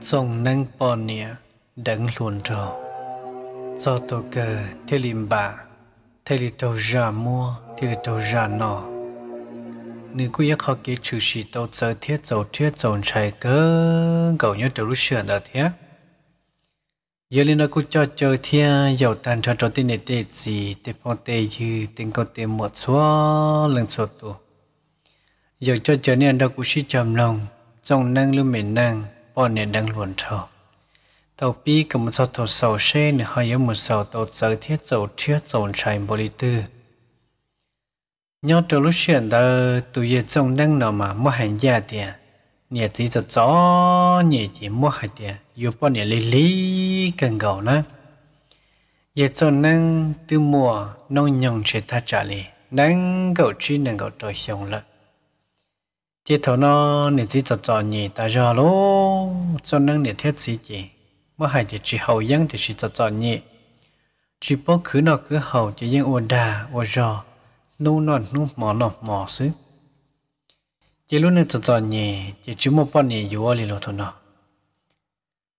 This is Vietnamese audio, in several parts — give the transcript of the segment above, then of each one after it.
Sông nâng bọn nịa đấng luôn rồi. Do tổ cờ thế lìm bà, thế lì tàu già mua, thế lì tàu già nọ. Nữ quý yak khó kế trừ sĩ tàu giờ thiết dầu thiết dầu chạy cơ gầu nhớ tàu lúc sửa đó thế. Giờ lên nó cũng cho chơi thế, dầu tàn cho cho tên này tê gì, tê phong tê dư, tình có tê một số lần số tù. Giờ cho chơi nè đâu cũng sĩ chầm lòng, dòng năng lưu mệnh năng bỏ nè đang luồn thở tàu pi cầm một tàu sầu xe nè hai yếu một sầu tàu sở thiết dầu thiết dồn trái bồ lý tư nhớ tàu lúc chuyện tờ tụ ye dòng năng nào mà mua hàng gia tiền nè chỉ cho gió nhẹ chỉ mua hàng tiền yếu bỏ nè lý lý cần gầu nữa ye dòng năng từ mùa nông nhồng sẽ tha trả lì, năng gầu chi năng gầu trời xong lợi chỉ thấu nó nè chỉ cho cho nhỉ ta giờ lô cho nên nè thiết gì chỉ mà hai chỉ chỉ hậu dân thì chỉ cho cho nhỉ chỉ bố cứ nó cứ hậu chỉ dân ồn đà ồn giờ nu nó nu mỏ nó mỏ xứ chỉ lúc nè cho cho nhỉ chỉ chỉ một bọn nhỉ yếu lì lô thôi nó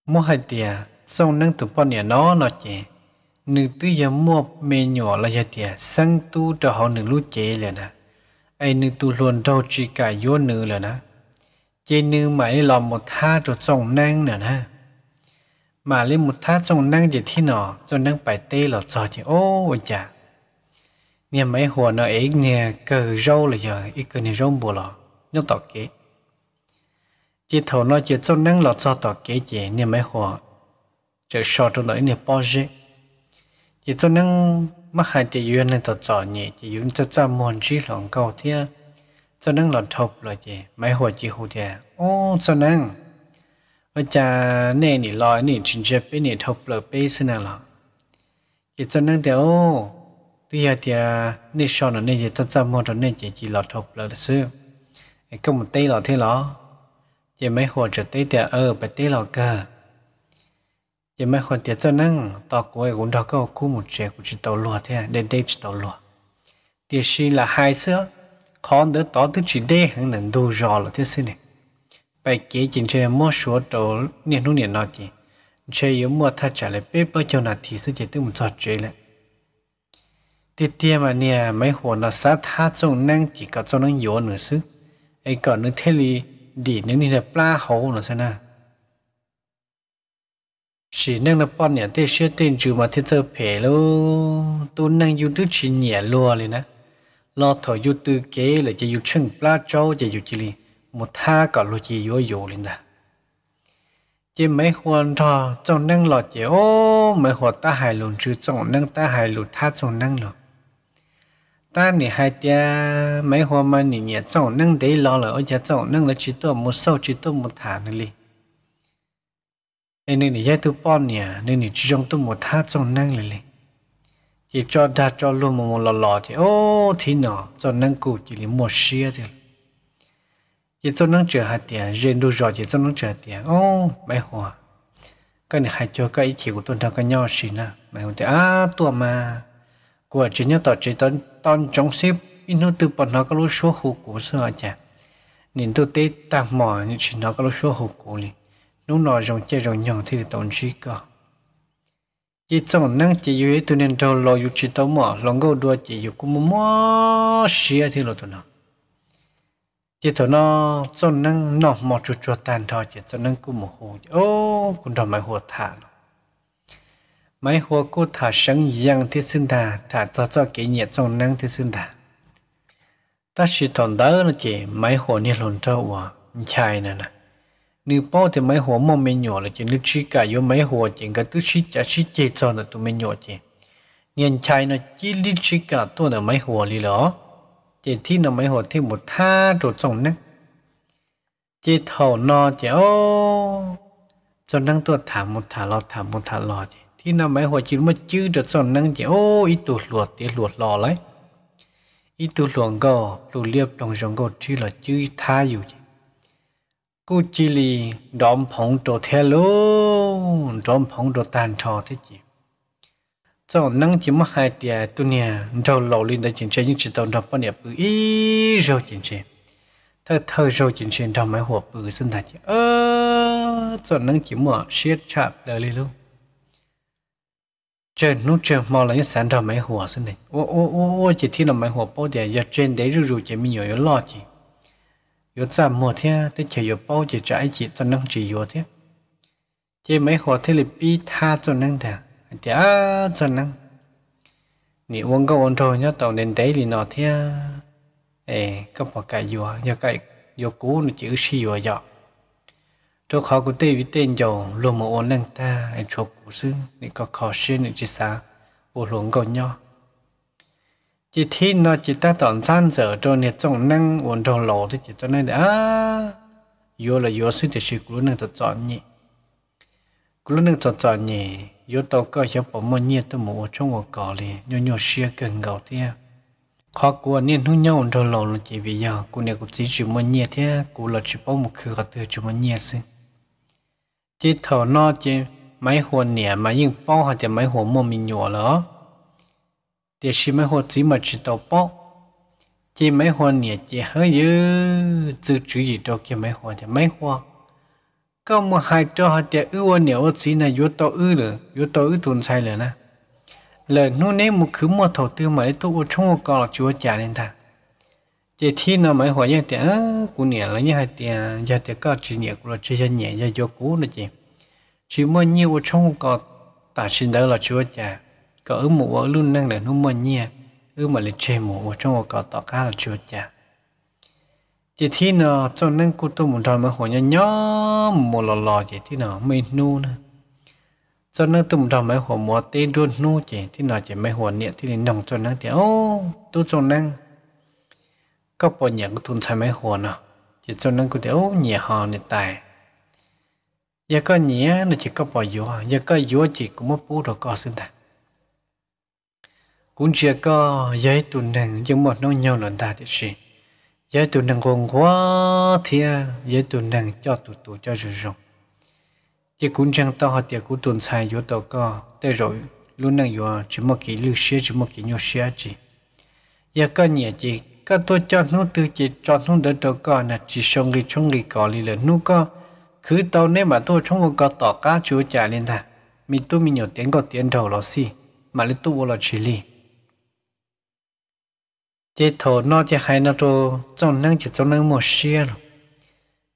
mua hai tiền xong nâng tụ bọn nhỉ nó nó chỉ nữ tư giờ mua mê nhỏ là giờ tiền sang tu cho họ nữ lú chế liền à ai nữ tu luôn đâu chỉ cả yếu nữ là nè chỉ nữ mà ấy làm một tha rồi trồng năng nè nè mà lên một tha trồng năng gì thế nọ cho năng bài tê là cho chị ô ôi chà nè mấy hồ nó ấy nè cờ râu là giờ ít cờ nè râu bù lọ nhóc tỏ kế chỉ thầu nó chỉ trồng năng là cho tỏ kế chị nè mấy hồ chờ sọ cho nỗi nè bao giờ chỉ trồng năng ม่หายใจยืนในตัวจอเนี่ยจะยุ่งจะจำมวลชีหลงเก่าเทียจะนั่งหลอดทบเลยเจไม่หัวจีหูเทียโอ้จะนั่งว่าจะเนี่ยนี่ลอยนี่ชินเชปนี่ทบเลยไปสนหรอจะจะนั่งเดี๋ยวตัวเทียนี่ชอนนี่จะจำมวลตอนนี่้จะจีหลอดทบเลยซื้อไอ้ก็มันตีหลอดเทียหรอจะไม่หัวจะตีเดี๋ยวเออไปตีหลอดเก้อ giờ mấy con tiệt cho năng tao cô ấy cũng đâu có cú một trẻ cũng chỉ tàu lúa thế à, đến đây chỉ tàu lúa tiệt si là hai sữa con đứa tao thứ chỉ đây hàng lần đủ rõ là thế xin này bài kế chính chơi mua số đồ, niên lúc niên nọ chị chơi yếu mua thắt trả lại bếp bao nhiêu là thì sẽ chỉ tự một trò chơi lại tiệt tiệt mà nè mấy hồi nó sát thắt trong năng chỉ có trong năng yếu nữa chứ ấy còn nước thế thì đi nước như là pla hậu nữa sao nào chỉ nâng là bọn nhỉ tê sẽ tên chú mà thiết thơ phê lô tu nâng dù tư chỉ nhẹ lùa lên nè, lo thở dù tư kế là chỉ dù chân plá châu chỉ dù chỉ lì một tha cả lô chỉ dù dù lên đó chỉ mấy hoàn thọ trong nâng lọ chỉ ô mấy hoàn ta hài lùn chứ trong nâng ta hài lùn tha trong nâng lọ ta nỉ hai tia mấy hoàn mà nỉ nhẹ trong nâng đấy lo là ở nhà trong nâng là chỉ tôi một sâu chỉ tôi một thả nữa liền nên nên dạy tu bọn nhỉ nên nên chỉ trong tu một thát trong năng lì lì chỉ cho đa cho luôn một một lò lò thì ô thì nọ cho năng cụ chỉ là một xia thì chỉ cho năng chờ hạt tiền riêng đu rồi chỉ cho năng chờ tiền ô mấy hòa cái này hay cho cái ý chỉ của tuần thao cái nhau xí nè mày không thể à tua mà của chỉ nhớ tỏ chỉ tấn tấn chống xếp in nó từ bọn nó có lối số hụt của xưa chả nên tôi tết tạm mỏ những chỉ nó có lối số hụt của liền đúng là rồng chơi rồng nhọn thì tổng chỉ cả chỉ trong năng chỉ yếu tu nên trâu lo yếu chỉ tao mà lòng gấu đua chỉ yếu cũng mò xia thì lo tụi nào chỉ tụi nó trong năng nó mò chuột chuột tàn thọ chỉ trong năng cũng mồ hôi ô cũng đòi mày hồ thả mày hồ cô thả sáng giang thì sinh thả thả cho cho kỹ nhiệt trong năng thì sinh thả ta chỉ tồn đó là chỉ mày hồ ni lồn trâu à chai nè nè นึกป้อจะไม่หัวมองไม่หยอเลยจีนึกชี้กายไม่หัวจริงก็ตุชิจะชี้เจ็ดซอนตัวไม่หยอจริงเงินชายนะจีลิชี้กาตัวน่ะไม่หัวลีเหรอเจที่น่ะไม่หัวที่หมดท่าตรวจส่งนะเจเท่านอเจ้าจนนั่งตัวถามมดถามรอถามมดถามรอีที่น่ะไม่หัวจีนม่จืดตรวจส่งนั่งเจ้าโอ้อีตัวหลวดเตี้ยหลวดรอเลยอีตัวหลวงก็ปลูเรียบตรงจงก็ที่เราจืดท่าอยู่ cô chỉ lì đom phong trò theo luôn đom phong trò tàn trò thế chị cho năng chỉ mắc hai tia tu nè rồi lộ lên đây chiến tranh những chỉ tàu đập bao nhiêu bự ý rồi chiến tranh thơ thơ rồi chiến tranh đom mấy hộp bự sinh thật ơ cho năng chỉ mở siết chạm đời lên luôn trên nút trên mò là những sản đom mấy hộp sinh này ô ô ô ô chỉ thi là mấy hộp bao giờ giờ trên đấy rủ rủ chỉ mình nhớ lo chị yếu ra mùa thế để chỉ yếu bao chỉ trái chỉ cho năng chỉ yếu thế chỉ mấy hồ thế là bi tha cho năng thà thì à cho năng nị uống câu uống thôi nhớ tàu nên đấy thì nọ thế ê có một cái yếu nhớ cái yếu cũ nó chữ si yếu dọ cho khó của tê với tên dầu luôn một uống nâng ta anh chỗ cũ xứ nị có khó xin nị chỉ xa uống luồng câu nhau chỉ thi nó chỉ ta tận san giờ cho nên trong năng ổn trong lỗ thì chỉ cho nên à vô là vô sự thì sự cố năng thật chọn nhỉ cố năng thật chọn nhỉ vô tàu có cho bỏ một nhiệt tôi mua trong một cỏ đi nhô nhô xia cần gạo thế à. khó của nên hú nhau ổn trong lỗ là chỉ vì giờ của này cũng chỉ chịu một nhiệt thế à. của là chỉ bỏ một khử gạt từ chịu một nhiệt xí chỉ thở nó chỉ mấy hồ nẻ mà nhưng bao hạt thì mấy hồ mồm mình nhỏ lắm thì chỉ mấy hoa chỉ mà chỉ tàu bó chỉ mấy hoa nhẹ chỉ hơi dữ chữ chủ gì đâu kia mấy hoa. thì mấy hồ có một hai trò họ thì ư ô nhẹ ô chỉ là yếu tàu ư rồi yếu tàu ư tuần sai rồi nè lời nu nế một cứ mua thầu tư mà lấy tôi ô trong ô còn là chúa trả lên thà chỉ thi nó mấy hồ nhẹ thì cũng nhẹ là như hai tiền giờ thì có chỉ nhẹ của chỉ nhẹ giờ vô cũ nữa chị chỉ mua nhiều ô trong ô còn ta xin đỡ là chúa trả có ư một luôn năng để nó mờ nhẹ ư mà lịch chơi một vợ trong một cỏ tỏ cá là chuột già. chỉ thi nó cho nên cô tôi muốn rồi mà hồi nhỏ nhỏ một lò lò chỉ thi nó mê nu nè cho nên tôi muốn rồi mà hồi mùa tê đuôn nu chỉ thi nó chỉ mấy hồi nhẹ thi đến đồng cho nên thì ô tôi cho nên có bao nhiêu cái tuần sai mấy hồi nào chỉ cho nên cô thì ô nhẹ hò nhẹ tài giờ có nhẹ nó chỉ có bao nhiêu giờ có nhiêu chỉ cũng mất bù rồi có xin tài cũng chưa có giấy tụ năng giống một nó nhau lần ta thì gì giấy tụ năng còn quá thì giấy tụ năng cho tụ tụ cho rồi rồi chỉ cũng chẳng to họ tiệc cũng tuần sai vô tàu co tới rồi luôn năng vô chỉ một cái lưu xe chỉ một cái nhau xe chỉ giờ có nhẹ chỉ có tôi cho nó từ chỉ cho nó đỡ tàu co là chỉ xong cái trong cái cỏ lý là nó có cứ tàu nếu mà tôi trong một cỏ tỏ cá chúa trả lên ta mình tôi mình nhiều tiếng có tiếng đầu là gì, mà lấy tôi là chỉ lý chỉ thổ nó chỉ hay nó cho trong năng chỉ trong năng một xe rồi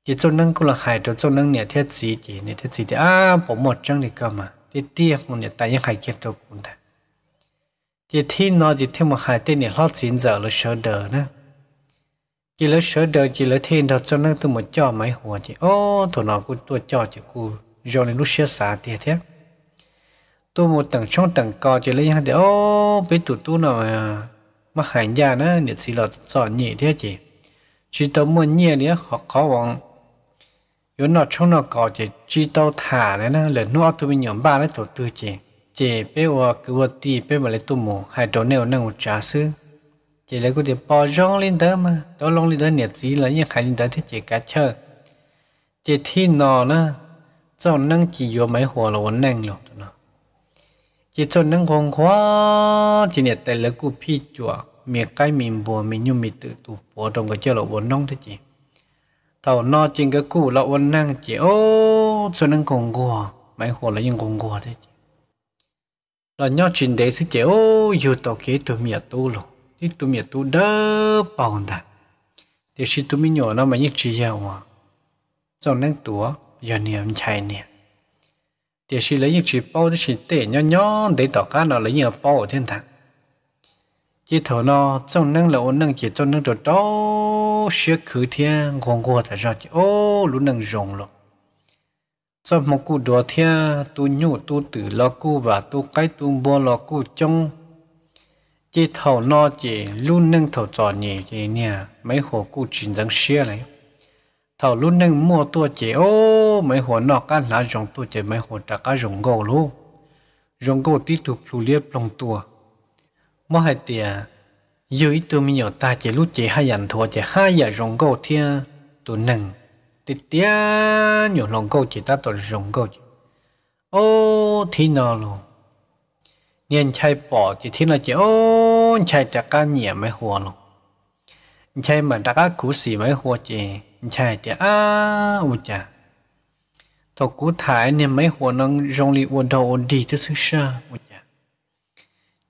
chỉ trong năng cũng là hay cho trong năng nhà thiết gì chỉ nhà thiết gì thì à bỏ một trang thì cơ mà thì tiếc một nhà tại những hay kiếm được cũng thế chỉ thi nó chỉ thêm một hai tên nhà lót xin giờ là sợ đờ nữa chỉ là sợ đờ chỉ là thi nó trong năng từ một trò máy หัว chỉ ô thổ nó cũng tua trò chỉ cù rồi lúc xe xả tiền thế tôi một tầng trong tầng cò chỉ lấy hàng để ô biết tụt tu nào mà mà hành gia nó thì chỉ là cho nhị thế chị chỉ tao muốn nhẹ nữa họ có vòng yếu nó chung nó có chị chỉ tao thả này nó lần nó tụi mình nhóm ba đấy tổ tư chị chị bé giờ cứ vật tì bé mà lấy tụi mồ hai chỗ năng một trả sư chị lấy cái điện bò rong lên đó mà đó long lên đó nhẹ gì là những hành đó thì chị cá chơi chị thi nò nó cho năng chỉ vô mấy hồ là vấn năng rồi nó chỉ cho nâng con khóa chỉ nhật tại là cụ phi chùa miệng cái miệng bùa miệng nhung miệng tự tu, bùa trong cái chơi lộ bùa nông thế chị tàu no trên cái cụ lộ bùa năng chị ô cho nâng con khóa mấy khổ là những con khóa thế chị là nhau chuyện đấy sẽ chị ô dù tàu kế tụi miệng tu luôn, thì tụi miệng tu đỡ bảo ta để khi tụi mình nhỏ nó mới những chuyện gì mà trong nâng tủa giờ niệm chạy niệm thì chỉ lấy những chỉ bao chỉ tệ nhỏ nhỏ để tỏ cá nó lấy nhiều bao thiên thang chỉ thổ nó trong năng lỗ năng chỉ trong năng đồ đó sẽ khử thiên ngon ngon thật ra chỉ ô lũ năng rồng luôn cho một cụ đồ thiên tu nhu tu tử lo cụ và tu cái tu bo lo cụ trong chỉ thầu nó chỉ luôn nâng thầu trò nhỉ chỉ nè mấy hồ cụ trình dáng xe này thảo lúc nâng mua tua chế ô mấy hồ nọ cá lá rồng tua chế mấy hồ trả cá rồng gò lú rồng gò tí tụp lù liếp lòng tua mỗi hai tia dư ít tụi mình nhỏ ta chế lúc chế hai dàn thua chế hai giờ rồng gò thia tụi nâng tí tia nhỏ lòng gò chế ta tụi rồng gò chế ô thì nọ luôn nên chai bỏ chỉ thiên là chế ô chai trả cá nhẹ mấy hồ luôn chai mà trả cá cú xì mấy hồ chế chạy tia à u cha, tổ cú thái niệm mấy hồ năng rong li u đầu đi thứ sư sa u cha,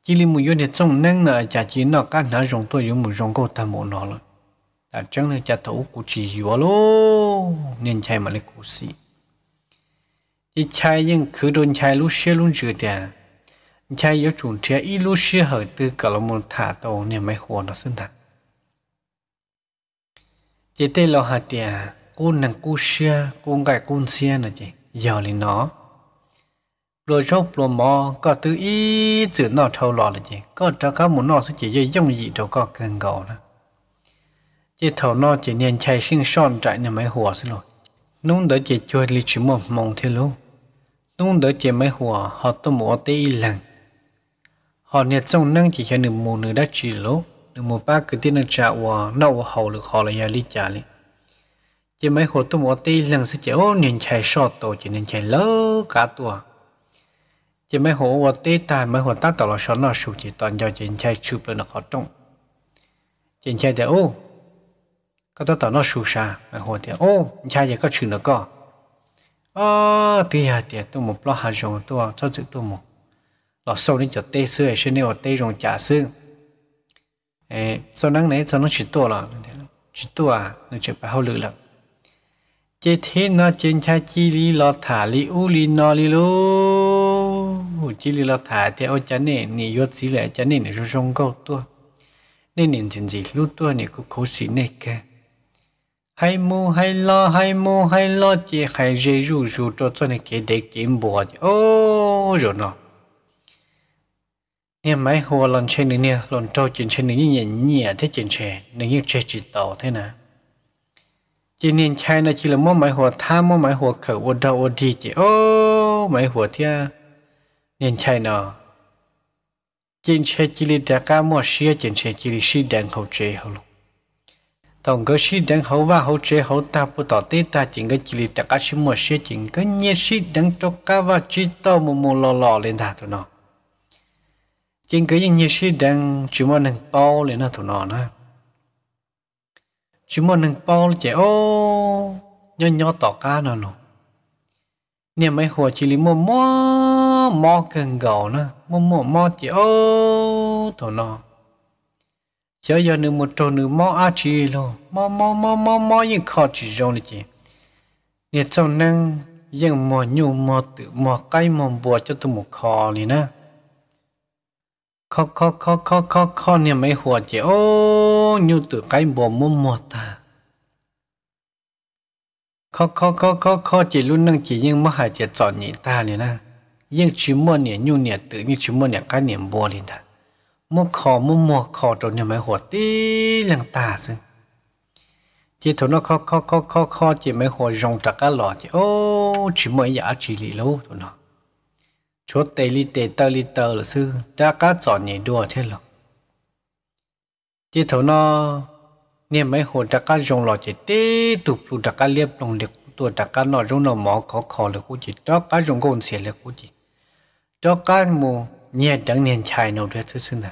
chỉ li mù yêu để trong năng nợ chả chỉ nọ cả nhà rong tôi yêu mù rong cô ta mù nọ rồi đã chẳng là chả thấu cú chỉ yêu lô nên chạy mà lấy cú xì chỉ chạy nhưng cứ đồn chạy lúc xe luôn chưa tia chạy yêu chuồn tia ít lúc xe hở từ cả là một thả tàu niệm mấy hồ nó sinh thật chỉ thấy lo hạt tiệt cô nàng cô xia cô gái cô xia là chị giờ lên nó rồi rốt rồi mò có thứ ý chữ nó thâu lọ là chị có cho các một nó sẽ chỉ dễ dùng gì đâu có cần gầu nữa chị thâu nó chỉ nên chạy sinh son chạy nhà máy hùa xí rồi, nung đỡ chị chơi lịch sử một mong thế luôn nung đỡ chị máy hùa họ tôi mua tê lần họ nhiệt trong năng chỉ cho nửa mù nửa đất chỉ luôn nếu một bác cứ tin là trả hòa nấu hậu được họ là nhà lý trả liền Chứ mấy hồ tôi một tí lần sẽ chéo nên chạy sọt tổ chỉ nên chạy lỡ cả tua Chứ mấy hồ một tí ta mấy hồ ta tổ là sọt nó sụp chỉ toàn do chỉ chạy chụp lên nó khó trông chỉ chạy để ô có ta tổ nó sụp xa mấy hồ thì ô chạy giờ có chuyện nó có à tí hà tiệt tôi một lo hà rồng tôi cho chữ tôi một lo sâu đến cho tê xưa sẽ nêu tê rồng trả xương 诶，做人呢，做人许多了，许多啊，那就不好留了。这天呢，检查机里老塔里屋里哪里喽？机里老塔的我家呢，你要起来，家呢你就上高多，你年轻时路多你个可是那个。hay mu hay lo hay mu hay lo chỉ hay rơi rủ rủ cho cho này cái để kiếm bùa ô rồi nó nghe máy hồ lần trên nữa nè lần trâu trên trên nữa nhẹ nhẹ thế trên trẻ nếu như chơi chỉ tàu thế nè chỉ nên chai này chỉ là mua máy hồ tham mua máy hồ khởi ô đâu ô đi chỉ ô máy hồ thia nên chai nọ trên trẻ chỉ là đã cá mua xe trên trẻ chỉ là xe đang hậu chế hậu lúc tổng cơ xi đang hậu và hậu chế hậu ta bu tỏ tê ta chỉ cái chỉ là đã cá xi mua xia chỉ cái nhẹ xe đang cho cá và chỉ tàu mù mù lò lò lên thả tụi nó chỉ cái những nhiệt sĩ đang chú môn hàng bao lên là thua nọ nè chú môn hàng bao chạy ô nhỏ nhỏ tỏ cá nọ nọ nè mấy hồ chỉ lý mò mò mò cần gầu nè mò mò mò chạy ô thua nọ giờ giờ nửa một trâu nửa mò ăn chỉ luôn mò mò mò mò mò những khó chỉ rồi nè chị nè trong năng những mò nhu mò tự mò cây mò bùa cho tụi một khó này nè khó khó khó khó khó khó nè mấy hùa chị ô như từ cái bò mua một ta à. khó khó khó khó khó chị luôn nâng chị nhưng mà hại chị chọn nhị ta liền nè nhưng chỉ mua nè nhu nè tự nhưng chỉ mua nè cái nè bò liền ta mua khó mua mua khó rồi nè mấy hùa tí lần ta xí chị thôi nó khó khó khó khó khó chị mấy hùa rong trạc cái lọ chị ô chỉ mua giả chỉ lì lâu tụi nó chốt tê li tê tơ li tơ là sư đã cá chọn nhảy đua thế lộc chỉ thấu nó nè mấy hồ đã cá dùng lò chỉ tê tụp tụp đã cá liếp lòng được tụi đã cá nọ dùng nó mỏ khó khó là cũng chỉ đó cá dùng gôn xỉa là cũng chỉ đó cá mù nhẹ chẳng nền chài nào được thứ sư nè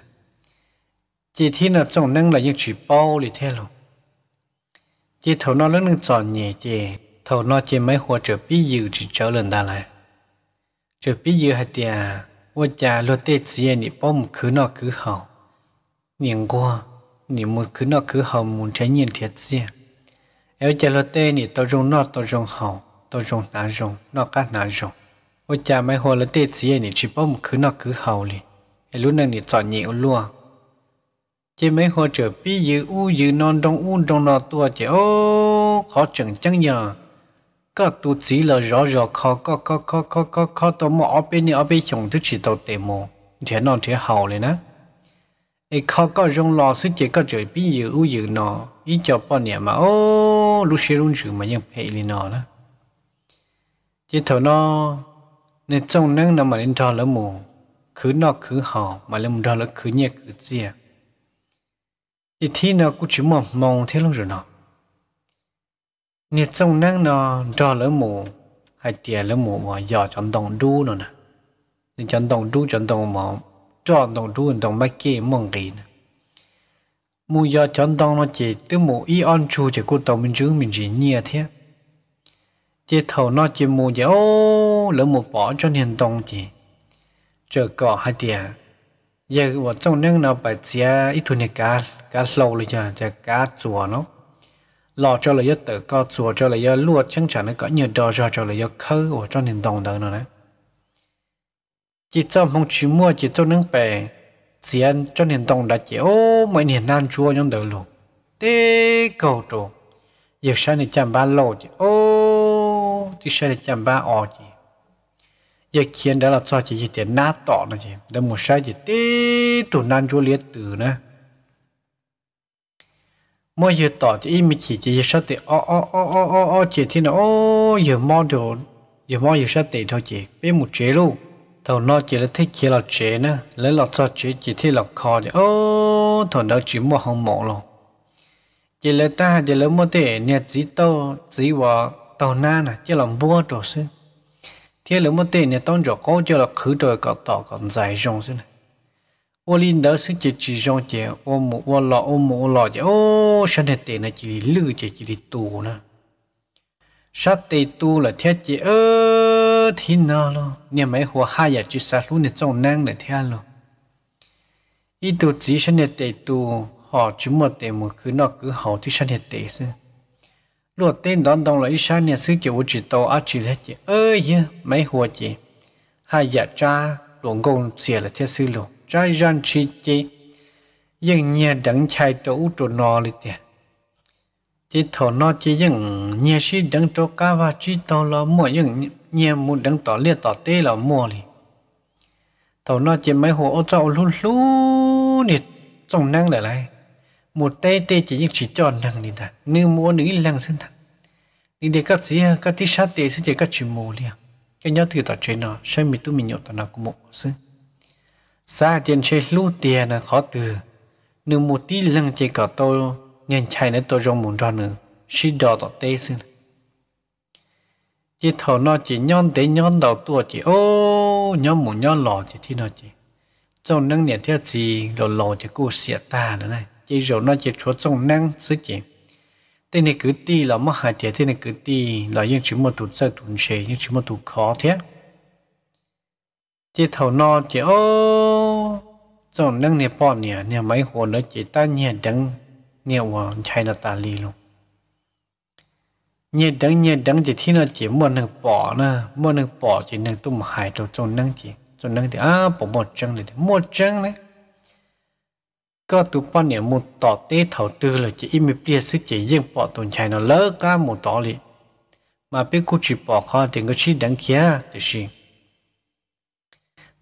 chỉ thi nọ trong nâng là những chỉ bao li thế lộc chỉ thấu nó lớn nâng chọn nhảy chỉ thấu nó chỉ mấy hồ trở bí dự chỉ trở lên ta lại Chờ bí dư hạt tìa, vô chà lô tê xìa à, nì bó một khứ nọ cứ hầu. Nhìn qua, nì một khứ nọ cứ hầu muốn trái nhìn thiệt xìa. Éo à. chà lô tê nì tàu rung nọ tàu rung hầu, tàu rung nà rung, nọ cá nà rung. Vô chà mai hồ lô tê xìa nì chỉ bó một khứ nọ cứ hầu lì. Éo lúc nâng nì tỏ nhị ô lùa. Chê mấy hồ chờ bí dư trong u trong nọ tua ô khó chẳng chẳng nhờ. ก็ตัวสีเรารอรอคอก็ก็ก็ก็ก็ก็ตัวมอเอาไปนี่เอาไปชงทุกชีตัวเต็มโมเฉยนอนเฉยเห่าเลยนะไอ้คอก็รงรอสุดเจก็เจอพี่ยือู้ยืนออีจอป้อนเนี่ยมาโอ้ลูกเชรุ่นชื่อมายังเพลีนอนะจีเถอนอในจงนั่งนำมาเล่นทอแล้วหมูคือนอกคือเห่ามาเล่นทอแล้วคือเนี่ยคือเจียที่ที่นอกูชิมมองเท่าลงจนอ nhiệt trong năng nó cho lỡ mù hay tiền lỡ mù mà giờ chọn đồng đu nữa nè nên chọn đồng đu chọn đồng mà chọn đồng đu đồng mấy kia mong gì nè mù giờ chọn đồng nó chỉ từ mù y on chu chỉ cô đồng mình mình chỉ nhẹ thế chỉ thầu nó chỉ mù giờ ô mù bỏ cho nên đồng chỉ chờ cỏ hay tiền giờ vợ trong năng nó phải chia ít thu này cá cá lâu rồi chờ chờ cá chùa nó lò cho là do tự có chùa cho là do lúa chẳng chẳng nó có nhiều đồ cho cho là do khứ ở trong nền đồng đó nữa chỉ cho mong chỉ mua chỉ cho nâng bè chỉ ăn cho nền đồng đã chỉ ô mấy nền nan chua nhóm đỡ luôn tê cầu trụ giờ sáng này chạm ba lô chỉ ô thì sáng này chạm ba o chỉ giờ khiến đó là cho chỉ chỉ tiền nát tỏ nữa chỉ đó một sáng chỉ tê trụ nan chua liệt tử nữa mua giờ tỏ chỉ mi chỉ chỉ sao thì o o o o o o chỉ thì nó ô giờ mua đồ giờ mua giờ sao thì thôi chỉ bé một chế luôn thầu nó chỉ là thích kia là chế nữa lấy lọt cho chế chỉ thì lọt kho thì ô thầu đó chỉ mua không mỏ luôn chỉ là ta chỉ là mua để nhà chỉ to chỉ vào tàu na nè chỉ là mua đồ xí thế là mua để nhà tông chỗ có chỉ là khử đồ cả tàu còn dài rộng xí này ô linh đó sức chỉ chỉ trong chỉ ôm ô lọ ôm một ô lọ chỉ ô sao thế tiền này chỉ lư chỉ chỉ đi tù nè sát tê tu là thế chỉ ơ thì nó lo nhà máy hoa hai giờ chỉ sát luôn để trong năng để thế lo ít tu chỉ sao thế tu họ chỉ một tê một cứ nó cứ họ thì sao thế tê chứ tên đón đón là ít sao nhà sức chỉ vô chỉ tàu á chỉ thế chỉ ơ yeah máy hoa chỉ hai giờ cha luồng công xìa là thế sư luôn trái dân chi chế, nhưng nhà đấng chạy chỗ chỗ nó lịch tiền chỉ thổ nó chỉ những nhà sĩ đấng chỗ cá và chỉ to là mua những nhà mua đấng tỏ liệt tỏ tê là mua lì thổ nọ chỉ mấy hồ ô trâu luôn luôn nè trồng năng lại lại mùa tê tê chỉ những chỉ tròn năng nè ta nữ mùa nữ lăng sinh ta đi để các gì các tí sát tê sẽ chỉ các chỉ mua liền cái nhớ từ tỏ chuyện nó xem mình tụi mình nhậu tao nào cũng một sự Sa tiền chế lũ tiền là khó từ. Nếu một tí lần chế cả tôi nên chạy nữa tôi rong muốn ra nữa. Sĩ đỏ tỏ tê xin. chỉ thầu nó chỉ nhon tê nhon đầu tua chỉ ô nhon muốn nhon lò chỉ thi nó chỉ. Trong năng niệm theo gì lò lò chỉ cô xịa ta nữa này. chỉ rồi nó chỉ chúa trong năng sức chỉ. Thế này cứ ti là mất hại thế, thế này cứ ti là những chữ một tụt ra tụt chế, những chữ một tụt khó thế. chỉ thầu nó chỉ ô cho nâng nè bỏ nè nè mấy hồ nó chỉ ta nhẹ đắng nè vào chạy nó ta lì luôn nhẹ đắng nhẹ đắng chỉ thi nó chỉ muốn nâng bỏ nè muốn nâng bỏ chỉ nâng tụm hải cho cho nâng chỉ trong nâng thì à bỏ một chân này một chân đấy có tụ bỏ nè một tỏ tế thầu tư là chỉ im bia sức chỉ riêng bỏ tồn chạy nó lỡ cả một tỏ lì mà biết cô chỉ bỏ khó thì có chỉ đắng kia thì xin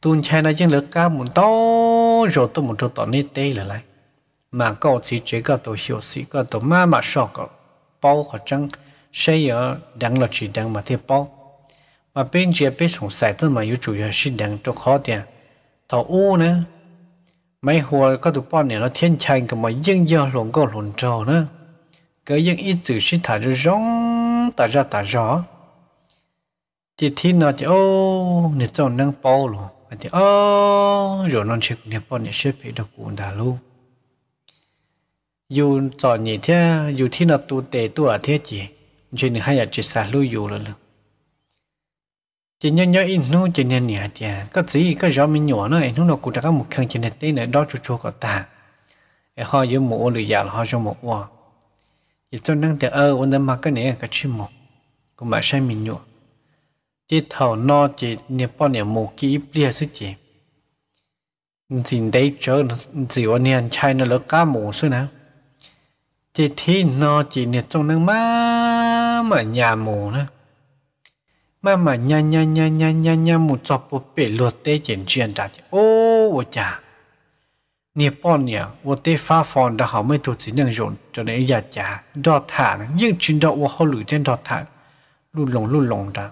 tuần chạy này chiến lược cao một to rồi tôi một chỗ tao nít tê là lại mà có chỉ chỉ cái tổ hiểu sĩ cái tổ má mà sợ cái bao hoặc chăng xây ở đang là chỉ đang mà thế bao mà bên kia bên sùng sài tôi mà yêu chủ yếu là đang cho khó tiền tao u nữa mấy hồi cái tụi bao này nó thiên chạy cái mà dân giờ lộn có lộn trò nữa cái dân ít chữ sinh thả ra rong tả ra tả ra chỉ thiên nó chỉ ô nè cho năng bao luôn và thì ô ờ, rồi non chỉ nghiệp bọn này xếp bị đọc cuốn đà luôn dù cho nhỉ thế dù thi nó tu tệ tu ở thế chỉ chuyện này hay là chỉ xả lưu dù rồi luôn chỉ nhớ nhớ in nu chỉ nhớ nhỉ thì có gì có rõ mình nhỏ nữa in nu nó cũng đã có một khăn chỉ này tên này đó chú chú có ta để họ giữ mũ lười giả là họ cho một chỉ cho năng thì ơ ôn mà cái này cái chim một cũng mà sai mình nhỏ chỉ thầu nó chỉ niệm bao niệm một kỹ bia sức chỉ thì đấy chớ gì ở niệm chai nó lỡ cá mù sức nào chỉ thi nó chỉ niệm trong nước má mà nhà mù nữa má mà nhà nhà nhà nhà nhà nhà một cho bố bể luật tê chuyển chuyển đạt ô ô cha, niệm bao niệm ô tê phá phòn đã họ mới thuộc chỉ năng rộn cho nên giờ chả đo thả nhưng chuyện đó ô họ lưỡi trên đo thả lù lồng lù lồng đó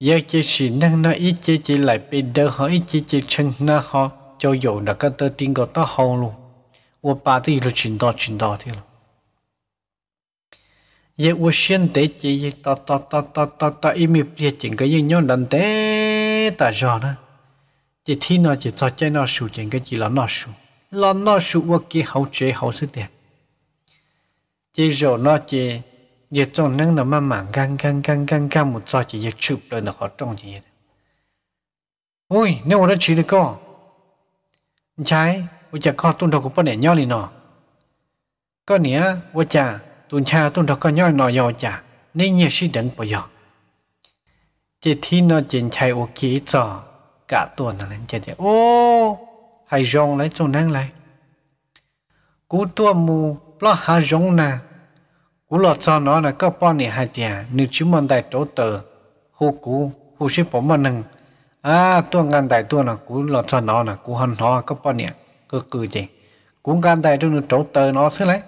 giờ chỉ chỉ năng nó ít chỉ chỉ lại bị đỡ họ ít chỉ chỉ chân nó họ cho dù là cái tơ tin của nó hậu luôn và ba thì là chuyện đó chuyện đó thì là giờ và xuyên tế chỉ giờ ta ta ta ta ta ta im miệng liệt chuyện cái gì nhau lần tế ta rõ đó chỉ thi nó chỉ cho chơi nó sủ chuyện cái gì là nó sủ là nó sủ và kia hậu chế hậu sự tiền chỉ rồi nó chỉ ye trong nâng nó mà mảng gang gang gang gang gang một trò chỉ ye chụp rồi nó khó trong chỉ ye ôi nếu nó chỉ được co trái ôi chả co tuôn đầu cũng bắt để nhau nọ có nghĩa ôi chả tuôn cha tuôn đầu có nhau nọ giàu chả nên nhiều sĩ đến bây giờ chỉ thi nó trên chạy ô kỹ trò cả tuần nó lên chạy ô hay rong lấy trong nâng lại cú tua mù lo hà rong nè cú lọt cho nó là các bọn này hai tiền nếu chúng mình đại chỗ tờ hô cú hô xếp bỏ mà nâng à tôi ngăn đại tôi là cú lọt cho nó là cú hân nó các bọn này cứ cừ gì cú ngăn đại tôi chỗ tờ nó sẽ lấy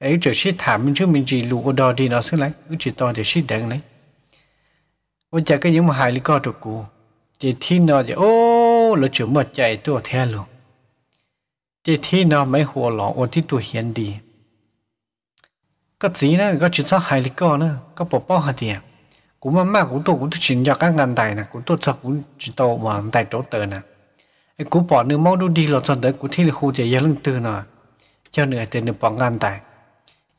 ấy chỉ xếp thảm mình chứ mình chỉ lụ ở đó đi nó sẽ lấy cứ chỉ to thì xếp đằng lấy ôi chả cái những mà hại lý co được cú chỉ thi nó chỉ ô là chữ mà chạy tôi theo luôn chỉ thi nó mấy hồ lọ ô thì tôi hiền đi ก็จีนะก็ชิซอไฮลิกอนะก็ปอปอหาเดียกูมามากูตัวกูตัวชินจากงานไตนะกูตัวสักกูจิตโตหวานไตโตเตอนะไอ้กูปอดเนื้อมองดูดีหลอดสนเดกูที่ลิคูจะยังเรื่องตื่นหน่อยเจ้าเหนือเตือนปองงานไต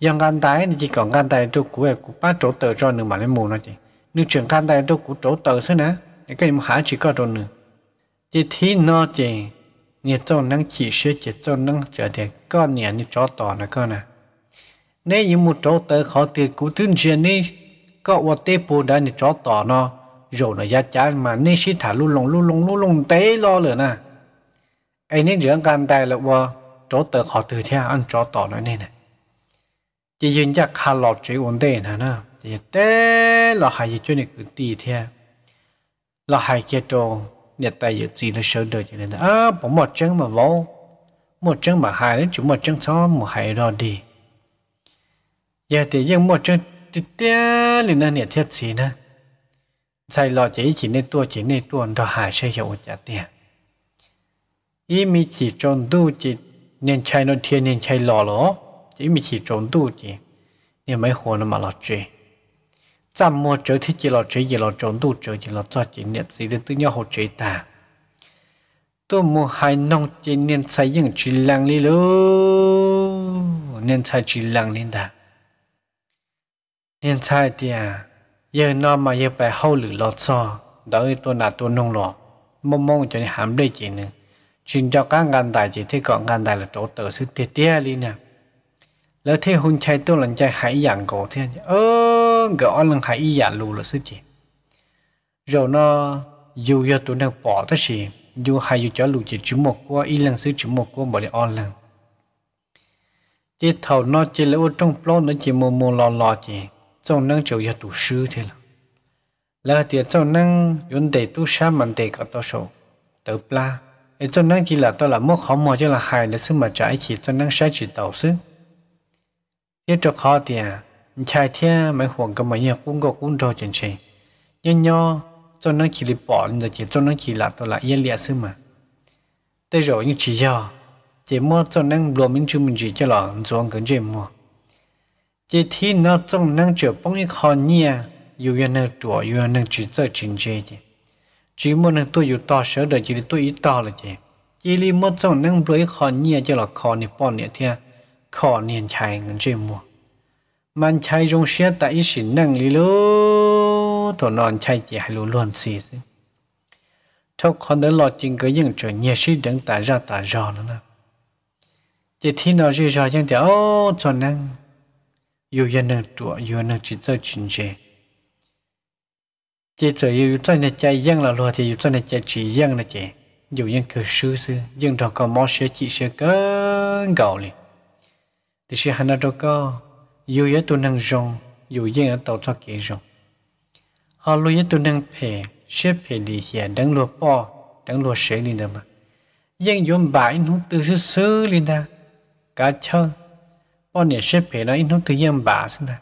ยังงานไตนี่จีก่อนงานไตตัวกูเอ้กูป้าโตเตอจอหนึ่งมาเล่นมูนะจีนึกถึงงานไตตัวกูโตเตอซะนะไอ้ก็ยังหาจีก็โดนหนึ่งจีที่นอจีเนี่ยเจ้านั่งขี่เชื่อจีเจ้านั่งเจอเด็กก็เนี่ยนี่จอต่อนะก็นะ nên những một chỗ tới khó tiền cú thương chuyện này có một tế bù đã những chỗ tỏ nó rồi nó giá chán mà nên xin thả lu lông lu lông lu lông tế lo lửa nè ấy nên dưỡng can tài là qua chỗ tới khó từ theo ăn chỗ tỏ nó nên này chỉ nhìn chắc khá lọt chuyện ổn định nè nè chỉ tế là hai gì cho nên cứ tì theo là hai kia trò nhật tay dự gì nó sớm được cho nên à bỏ một chân mà vô một chân mà hai đến chúng một chân sáu một hai rồi đi giờ dạ, thì dân mua chân tiếc tía lên nè nè thiết gì nè sai lo chỉ chỉ nên tua chỉ nên tua đó hại sẽ hiểu chả tiền ý mi chỉ trộn tu chỉ nên chạy nó thiên nên chạy lò lỗ chỉ mi chỉ trộn tu chỉ nên mấy hồ nó mà lo chơi chăm mua chơi thì chỉ lo chơi chỉ lo trộn tu chơi chỉ lo cho chỉ nên gì thì tự nhau hồ chơi ta tôi mua hai nông chỉ nên sai những chỉ lăng đi luôn nên sai chỉ lăng lên ta hiện tại thì giờ nó mà giờ phải hậu lử lọt so đó là tôi nạt tôi nông lọ mong mong cho nên hàm đây chỉ nữa chuyện cho các ngàn đại chỉ thấy có ngàn đại là chỗ tự sự tiệt tia đi nè lỡ thấy hôn chạy tôi lần chạy hãy dạng cổ thế ơ gõ lần hãy dạng lù là sự chỉ rồi nó dù giờ tôi đang bỏ tới gì dù hai dù cho lù chỉ chỉ một qua y lần sự chỉ một qua bởi đi on lần chỉ thầu nó chỉ là ô trong plon nó chỉ mồm mồm lò lò chỉ cho nâng chầu ya tu sư thế là là tiệt cho nâng yun để tu sa mà để có to số tự pla ấy cho nâng chỉ là to là mốt khó mò cho là hài để xứ mà trái chỉ cho nâng sai chỉ tàu xứ thế cho khó tiệt chai thế mấy hoàng cái mấy nhà cũng có cũng cho chuyện gì nho nho cho nâng chỉ là bỏ là chỉ cho nâng chỉ là to là yên liệt xứ mà tới rồi như chỉ do chỉ mua cho nâng đồ mình chưa mình chỉ cho là ruộng cái gì mua chỉ thi nó trong năng chữa bông ít khó nhẹ dù yên năng chùa dù yên năng chỉ giờ chính chế chứ chỉ muốn năng tôi dù to sợ đời chỉ tôi ít to là chứ chỉ li mất trong năng bưởi khó nhẹ chỉ là khó nhẹ bọn nhẹ thia khó nhẹ chạy ngân chế mua man chạy trong xe tại ít xin năng li lô thổ non chạy chỉ hay lô luôn xì chứ thâu con đến lo chính cái những chuyện nhẹ sĩ đấng tại ra tại rõ nữa nè chỉ thi nó chỉ ra chẳng thể ô cho năng 有人能做，有人去做清洁。chỉ sợ yêu cho nên chạy dân là lo thì yêu cho nên chạy chỉ dân là chạy dù nhân cơ sư sư dân đó có mò sẽ chỉ sẽ cơ gạo liền thì sẽ hắn đó có yêu yếu tu năng dùng, dù dân ở tàu thoát kỹ rong họ lo yếu tu năng phê sẽ phê đi hiện đang lo po đang lo sẽ liền đó mà dân dùng bãi nó từ sư sư liền ta cá chân ít 我也是别了一通体验吧，现在。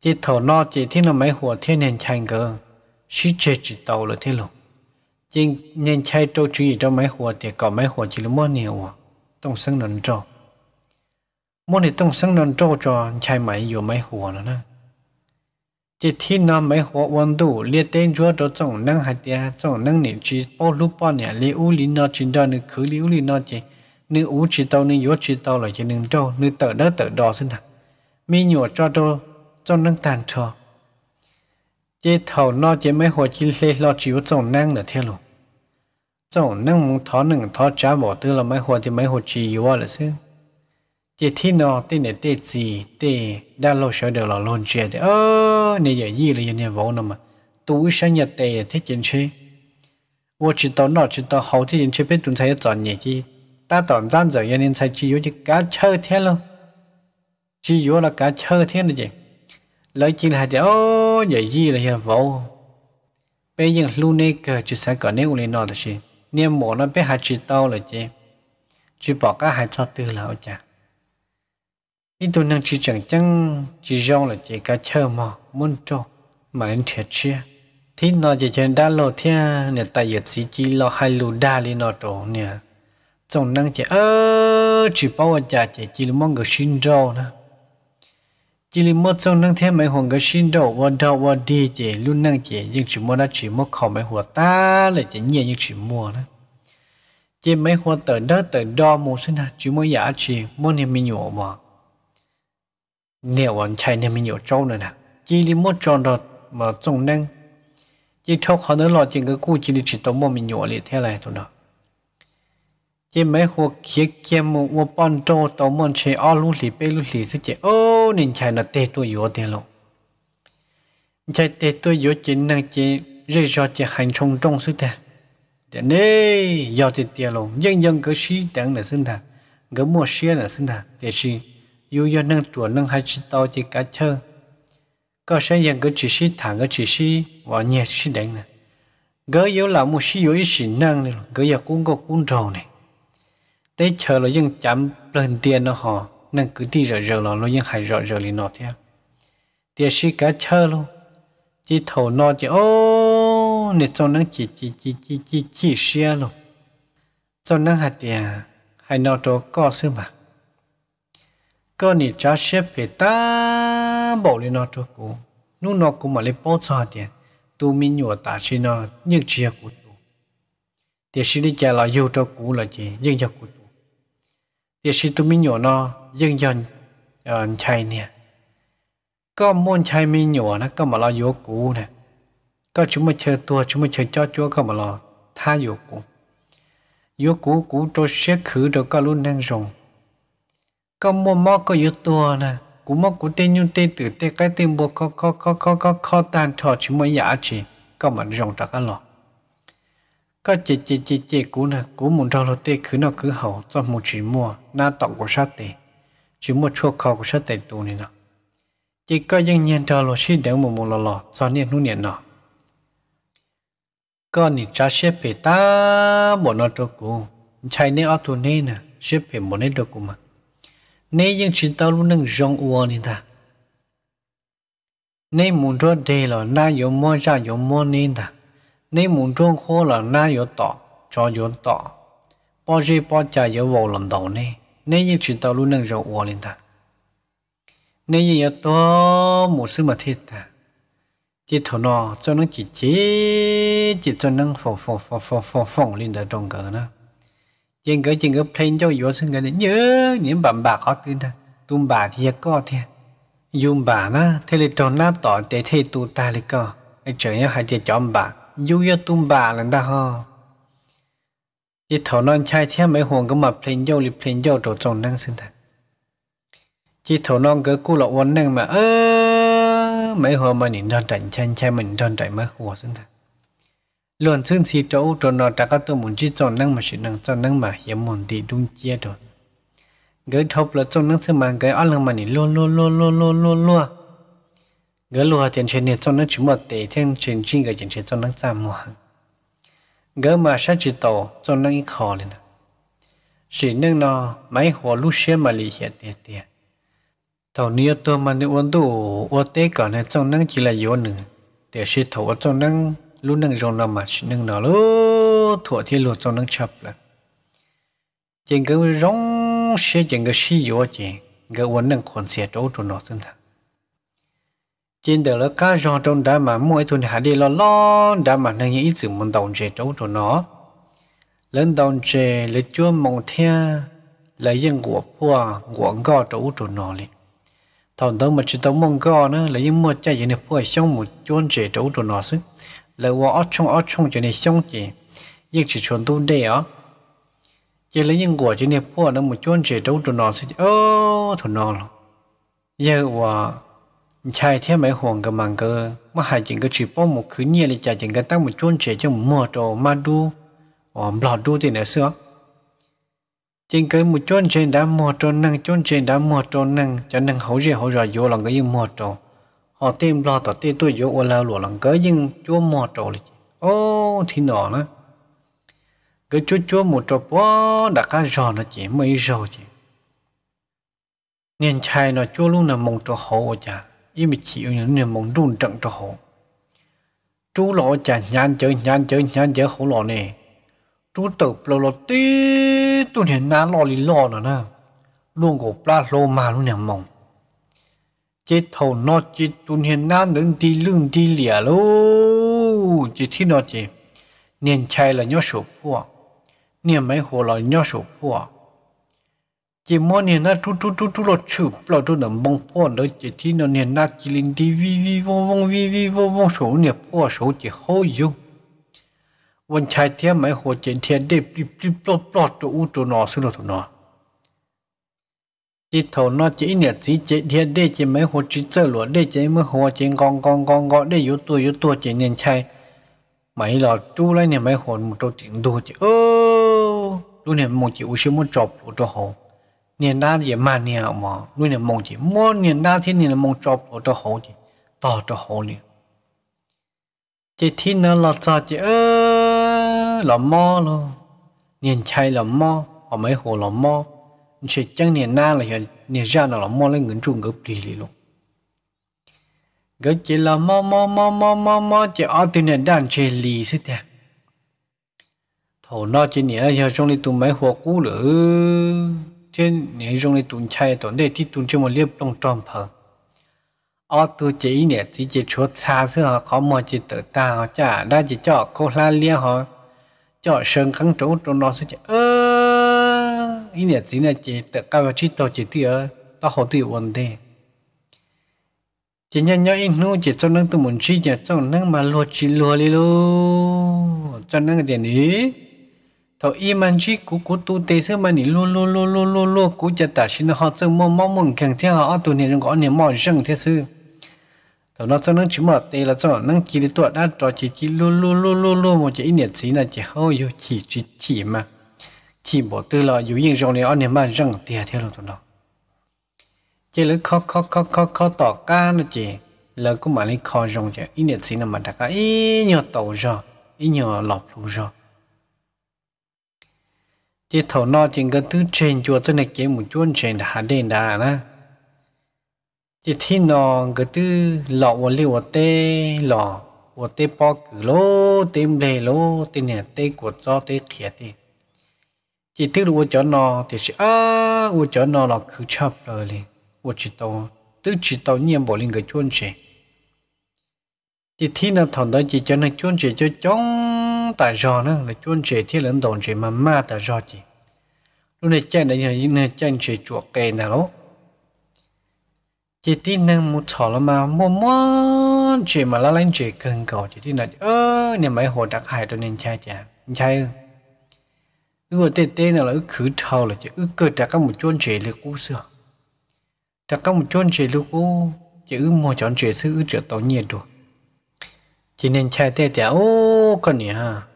chỉ thổ no chỉ thiên là mấy hồ thiên nền chanh cơ, xí chê chỉ tàu là thiên lộ. Chỉ nền chay trâu chú ý cho mấy hồ thì có mấy hồ chỉ là mua nhiều à, tông sân nền trâu. Mua thì tông sân nền trâu cho chay mấy dù mấy hồ nữa nè. Chỉ thiên là mấy hồ quân đủ liệt tên chúa cho tổng năng hạt tia, tổng chỉ bao lúc bao nè, liễu lý nó chỉ đó nè, cứ chỉ nữ ú chỉ tàu nữ yếu chỉ tàu là chỉ nữ trâu nữ tờ đỡ tờ đỏ xin thằng mi nhỏ cho trâu cho nâng tàn trò chế thầu nó chế mấy hồ chi lê lo chỉ chịu trồng năng là theo luôn trồng năng muốn thó nừng thó trả bỏ tư là mấy hồ thì mấy hồ chỉ yếu là xứ chế thi nó tên này tên gì tên đa lô sợ đều là lôn chia thì ơ này giờ gì là giờ này vỗ nào mà tú sáng nhật tệ thế chính chứ 我知道，那知道，好天气别总在要转业绩。ta tổn gian giờ yên nên sai chi yếu chứ cá chơi thế luôn chi yếu là cá chơi thế này chứ lời chỉ là ô, vậy gì là hiện vô bây giờ luôn này cơ chỉ sai còn nếu lên nọ là gì niêm mổ nó bé hai chỉ tao là chứ chỉ bỏ cả hai cho tư là chả ít tôi năng chỉ chẳng chẳng chỉ rong là chỉ cá chơi mà muốn cho mà nên thiệt chưa? thì nó chỉ trên đa lộ thia nè tại vì chỉ chỉ lo hai lù đa lên nọ trổ nè trong năng chỉ ơ ờ, chỉ bao giờ chỉ chỉ là mong cái xin đâu nè chỉ là một trong năng thêm mấy hoàng cái xin đâu và đâu và đi chỉ luôn năng chỉ nhưng chỉ mua nó chỉ mua khẩu ta lại chỉ nhẹ nhưng chỉ mua nè chỉ mấy hoa tờ đó tờ đo một xin hạt chỉ mua giả chỉ mua niềm mình nhổ mà nếu anh chạy niềm mình nhổ trâu này nè chỉ là một tròn đó mà trong năng chỉ thâu khó nữa lo chuyện cái cu chỉ là chỉ tống mua mình nhổ liền thế này thôi nào chỉ mấy hồ kia kia mu mu bọn trâu tàu mòn chế ao lũ lì bê lũ lì sẽ chế ô nên chạy là tê tôi yếu tiền lộ chạy tê tôi yếu chế năng chế rồi cho chế hành trong trong sức thế thế này giờ thì tiền lộ dân dân cái gì đặng là sinh thà cái mua xe là sinh thà thế xí yêu yêu năng chùa năng hay chỉ tàu chỉ cá chơ có sẽ dân cái chỉ xí thẳng cứ chỉ xí và nhẹ xí đặng nè gỡ yếu là một xí yếu ít xí năng này cái yếu cũng có cũng trầu này tế chờ nó dân chấm lần tiền nó họ nên cứ đi rồi rợ nó nó dân hay rợ rợ lên nó thế tiền sĩ cả chờ luôn chỉ thầu nó chỉ ô nè cho nó chỉ chỉ chỉ chỉ chỉ chỉ xe luôn cho nó hạt tiền hay nó cho có sư mà có nè cha xếp về ta bỏ lên nó cho cũ, lúc nó cũng mà lấy bao cho tiền tu mi nhổ ta chỉ nó nhức chia của tu tiền sĩ đi chờ là yêu cho cũ là gì nhưng cho của yeshi tu mi nhỏ nó dừng dần dần chay ờ, nè có môn chay mi nhỏ nó có mà lo vô cũ nè có chúng mà chơi tua chúng mà chơi cho chúa có mà lo tha vô cũ vô cũ cũ cho sẽ khử cho có luôn đang dùng có môn mò có vô tua nè cú mò cú tên nhung tên từ tên cái tên bộ có có có có có có tan trò chúng mới giả chỉ có mà dùng cho cái lọ có chị chị chị chị cũ nè cũ muốn trao lô tê cứ nó cứ hậu cho một chỉ mua na tổng của sát tê chỉ mua chua khó của sát tê tu này nọ chỉ có dân nhân trao lô xin đéo một một lò lò cho nên nu niệm nọ con nị cha xếp về ta bọn nó trâu cũ chạy nên ở tù nê nè xếp về bọn nê trâu cũ mà nê dân chỉ tao luôn nâng rong uo nè ta nê muốn trâu đê lò na yếu mua ra yếu mua nê ta nếu muốn 你们中可能那有打，就有打，把这把家有无人打呢？你也知道路能绕我了的，你也有多么什么铁的，这头呢，就能自己，这就能放放放放放放 lên 的中个呢。trên là trên cái plane cho vào vào lần đầu nè, một số mà thiệt ta, chỉ chỉ chỉ chỉ cho cho cho nó phong phong phong phong phong phong lên vô sinh cái nhớ những bạn bà có tin ta, tung bà thì có thiệt, dùng bà nó thế là tròn nó tỏ để thế tu ta thì co, ai chơi nhau hai chơi chọn bà yêu yêu tung bà lần đó ha, chỉ thổ non chai thế mấy hồn có mập lên dâu li lên dâu trổ trồng năng sinh thật chỉ thổ non cứ cú lộ vốn năng mà ơ mấy hồn mà nhìn non trận chai chai mình đòn trận mất hồ sinh thật luôn xương xì chỗ trồn nó đã có tôi muốn chỉ trồng năng mà sự năng trồng năng mà hiểm mòn thì đúng chia rồi gửi thọc là trồng năng sinh mà gửi ăn lăng mà nhìn luôn luôn luôn luôn luôn luôn luôn gỡ lùa tiền trên nền cho nó chỉ một tỷ thiên trên chi cái tiền trên cho nó giảm mùa gỡ mà sát chỉ tổ cho nó ít khó lên chỉ nâng nó mấy hồ lúc xe mà lì hiện tiền tiền tàu nia tôi mà nếu uống đủ uống tê cả này cho nó chỉ là yếu nữa để sĩ thổ cho nó lúc nâng rồng nó mà chỉ nâng nó lúc thổ thì lùa cho nó chập là chỉ cần rong xe chỉ cứ xí yếu chỉ cứ uống nâng còn xe trâu cho nó thân thật trên đời là cá rong trong đá mà mỗi tuần hạ đi lo lo đá mà nên những ít sự muốn đồng chế trâu cho nó lớn đồng chế lấy chúa mong thea lấy dân của phua của gò trâu cho nó liền thằng đó mà chỉ tao mong gò nữa lấy những mua chạy những phua xong một chuôn chế trâu cho nó xứ lấy qua ở trong ở trong cho nên xong chị nhưng chỉ chuẩn tu để á chỉ lấy những quả cho nên phua nó một chuôn chế trâu cho nó xứ ô thằng nó giờ qua chạy thế mấy hoàng cái màng cơ mà hai chuyện cái chỉ bao một cứ nhẹ là chạy chuyện cái tăng một chôn chế cho mò trò mà đu ở lọt đu thì nữa xưa chuyện cái một chôn chế đã mò trò năng chôn chế đã mò trò năng cho năng hậu gì hậu rồi vô lòng cái gì mò trò họ tìm lo tỏ tìm tôi vô ô lao lụa lòng cái nhưng chúa mò trò gì ô thì nọ nữa cái chúa chúa một trò bó đã cá rò nó chỉ mấy rò chỉ nên chai nó chúa luôn là mong trò hậu chả ยิ่งมีชีวิตอยู่เนี่ยมันดุจังจะหงจู่หล่อจะยานเจอยานเจอยานเจอหัวหล่อเนี่ยจู่ตบเราเราตีตุวเนี่ยน้าหล่อลีหล่อหน่ะนะลุงกับป้าโลมาลุงเนี่ยมองเจ็ดทัวนอจิตตัวเนี่ยน้าหนึ่งดีลุงดีเหลี่ยลูกเจ็ดที่นอจิตเนียนชายละยอดสูบพวกเนียไม่หัวเราย่อสูบพวก chỉ muốn hiện na chú chú chú chú lo chụp lo chú nằm bông phô đó chỉ thi nó hiện na chỉ linh đi vi vi vong vong vi vi vô vong số nghiệp phô số chỉ hô yêu vân trái thiên mấy hồ chỉ thiên đẹp đi đi lo lo chỗ u chỗ nọ xưa nó chỗ nọ chỉ thầu nó chỉ nhiệt chỉ chỉ thiên đẹp chỉ mấy hồ chỉ chơi lúa đẹp chỉ mấy hồ chỉ con con con con đẹp yếu tuổi yếu tuổi chỉ niên trai mấy lọ chú lấy niệm mấy hồ một chỗ chuyện đồ chỉ ơ luôn niệm một chỉ u xíu một chọc một chỗ hồ เนี่ยนด้าเยมาเนี่ยมอนุ่นเนี่ยมองจีมัวเนี่ยนด้าที่เนี่ยมองจอบตัวหงจีต่อตัวหงเนี่ยจีที่เนี่ยเราจะจีเออหลอมอลูเนียนชายหาอมอเอาไม่หัวหลอมอนี่จังเนี่ยนด้าเลยเนี่ยเจ้าหลอมอเลยเงินจุงกับปลีเลยลูกเจีหลอมอมอมอมอมอมอจีอัดตัวเนี่ยด้านเชลีสิเดียโถน่าจีเนี่ยเฮียช่วงนี้ตัวไม่หัวกู้หรือ trên những rung này tuần chạy tuần đây thì tuần trên một liếp trong tròn phở ở từ chỉ này chỉ chỉ cho xa xưa họ có một chỉ tự ta họ trả đã chỉ cho cô la lia họ cho sơn cắn trốn trong nó sẽ chỉ ơ ý nè chỉ là chỉ tự cao và chỉ tổ chỉ tiêu ta họ tự vấn đề chỉ nhận nhau in nu chỉ cho nâng từ muốn chi chỉ cho nâng mà lùa chỉ lùa đi luôn cho nâng cái gì thọ y man chi cú cú tu tế sư mà nỉ lô lô lô lô lô lô cú chả tả xin họ sư mò mò mừng kẹng thiên họ tu niệm rừng gõ niệm mò rừng thế sư thọ nó sơ nâng chỉ mò tế là sơ năng chỉ đi tuột đã trò chỉ chỉ lô lô lô lô lô một chỉ niệm xí là chỉ hơi yo chỉ chỉ chỉ mà chỉ bỏ tư là yếu yên trong nỉ ở nỉ mà rừng tiền theo luôn tụi nó chỉ lỡ khó khó khó khó khó tỏ ca nó chỉ lời cũng mà lấy khó rong chỉ niệm xí là mà đặt cái nhỏ tàu rồi nhỏ lọc luôn rồi chỉ thầu no chỉ cần thứ trên chùa tôi này chỉ một chuôn trên đã đến đã na chỉ thi nó cái thứ lọ và liu và tê lọ và tê po cử lô tê lề lô tê nè tê của do tê thiệt đi chỉ thứ của chỗ nó thì sẽ à của chó nó là cứ chập rồi liền của chỉ tàu tứ chỉ tàu nhiệm bộ linh cái chuôn trên chỉ thi nó thằng đó chỉ cho nó chuôn trên cho chống năng tại giò nữa là chôn chế thiết lớn đồng chế mà ma tại giò chỉ lúc này chân đấy là những này chân chế chuột kề nào đó, chỉ tin năng một thọ là mà mua mua chỉ mà la lên chỉ cần cầu chỉ tin là ơ nhà máy hồ đặc hại cho nên chai chả chai ư ư tê tê nào là ư khử thầu là chỉ ư cơ đặt các một chôn chỉ lực cũ xưa đặt các một chôn chỉ lực cũ chỉ ư mua chọn chỉ sư ư trở tổ nhiệt rồi. 今天拆掉掉哦，过年哈，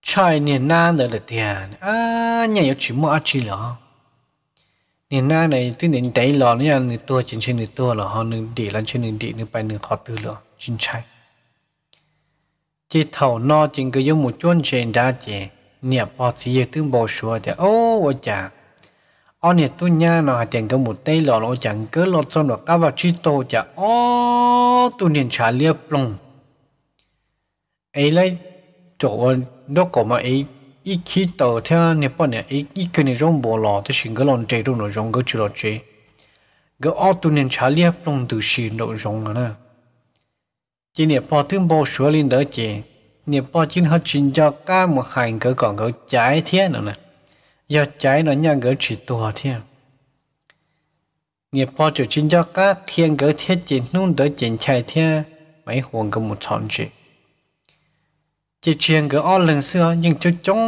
拆年难的了点啊，你要去么阿去了？年难的今年第一了，你要你多进去你多了哈，你地了去你地，你ไป你好多了，进拆。chỉ thầu no chừng cứ giống một chốn trên đá chè nẹp bò xì giờ tướng bò sủa thì ô ô chà ô nẹp tu nha nó chừng cứ một tay lò lò chẳng cứ lọt xong rồi cá vào chi tô chà ô tu nẹp trả liệp lông ấy lấy chỗ đó có mà ấy ít khi tàu theo nè bọn này, ấy ít cái này rong bò lò thì xin cái lon chơi đâu nó rong cái chữ lò chơi cái ô tô nên trả liệp lòng từ xin nó rong à nè chỉ nè bỏ thương bò sửa lên đỡ chứ, nè bỏ chính hết xin cho cá một hành cái còn cái trái thế nữa nè giờ trái nó nhang cái chỉ tua thế nè bỏ chữ chính cho cá thiên cái thiết chỉ nung đỡ chỉ chạy thế mấy hồn cái một thằng chị chỉ chuyện cái ở lần xưa nhưng chú chống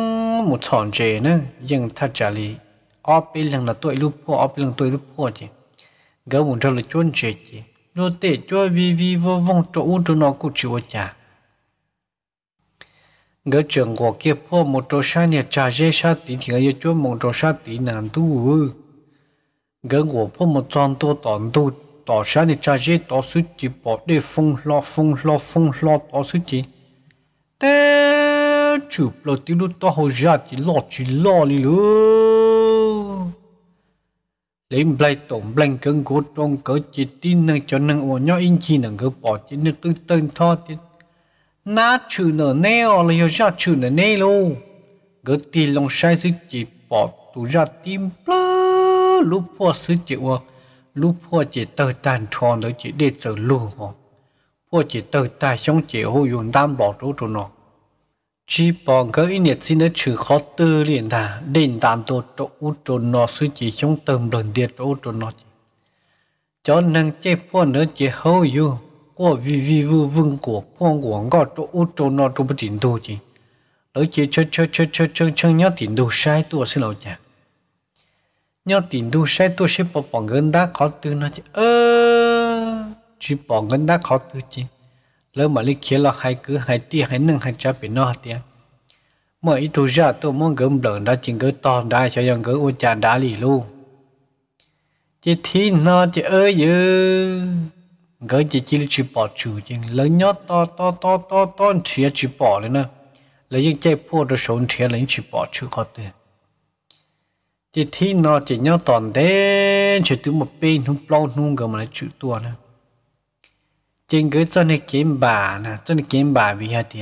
một sòn chế nữa nhưng thật trả lý ở bên lần là tuổi lúc po ở bên lần tuổi lúc po chứ gỡ một trâu là chuyên chế chứ lô tệ cho vì vì vô vong chỗ u chỗ nó cũng chịu trả gỡ trường của kia po một chỗ xa nhà trả dê xa tí thì gỡ cho một chỗ xa tí nàng tu gỡ của po một tròn to tòn tu tỏ xa nhà trả dê tỏ suy chỉ bỏ để phong lo phong lo phong lo tỏ suy chỉ thế chụp lo tiêu đốt to hồ già chỉ lo chỉ lo li lấy lên bay tổng lên cơn cố trong cỡ chỉ tin năng cho năng ổn nhỏ in chi năng cỡ bỏ chỉ năng cứ tên tho thì na chữ nở neo là hiểu ra chữ nở neo luôn gỡ tin lòng sai sự chỉ bỏ tu ra tim plơ lúc 破 sự chỉ qua lúc 破 chỉ tơ tan tròn đó chỉ để chờ lù họ 我只得大兄姐后用担保住住 nó chỉ bằng cái ý niệm xin nó trừ khó tư liền thà đến đàn tổ chỗ chỗ nó suy chỉ trong tâm lần địa chỗ chỗ nó cho nên chế phụ nữa chế hậu yêu của vì vì vu vương của phong của ngọ chỗ chỗ nó chỗ bất tỉnh đồ chỉ ở chế chơi chơi chơi chơi chơi chơi nhớ tỉnh đồ sai tôi xin lỗi chả nhớ tỉnh đồ sai tôi sẽ bỏ bỏ ngân đã khó tư nó chỉ ơ chỉ bỏ ngân đã khó tư chi lỡ mà lý kia là hai cứ hai ti hai nâng hai cha bị nó tia mà ít thu ra tôi muốn gom đợn đã chỉ cứ to đã cho rằng cứ ô cha đã lì lu chỉ thi nó chỉ ơi dư gỡ chỉ chỉ chỉ bỏ chủ chỉ lớn nhót to to to to to chỉ chỉ bỏ lên nè lấy những cái phố đó sống chia lấy chỉ bỏ chữ khó tiền chỉ thi nó chỉ nhót toàn thế chỉ từ một bên không bao nung mà lại chữ tua nữa chính cứ cho nên kiếm bà nè cho nên kiếm bà vì hạt thì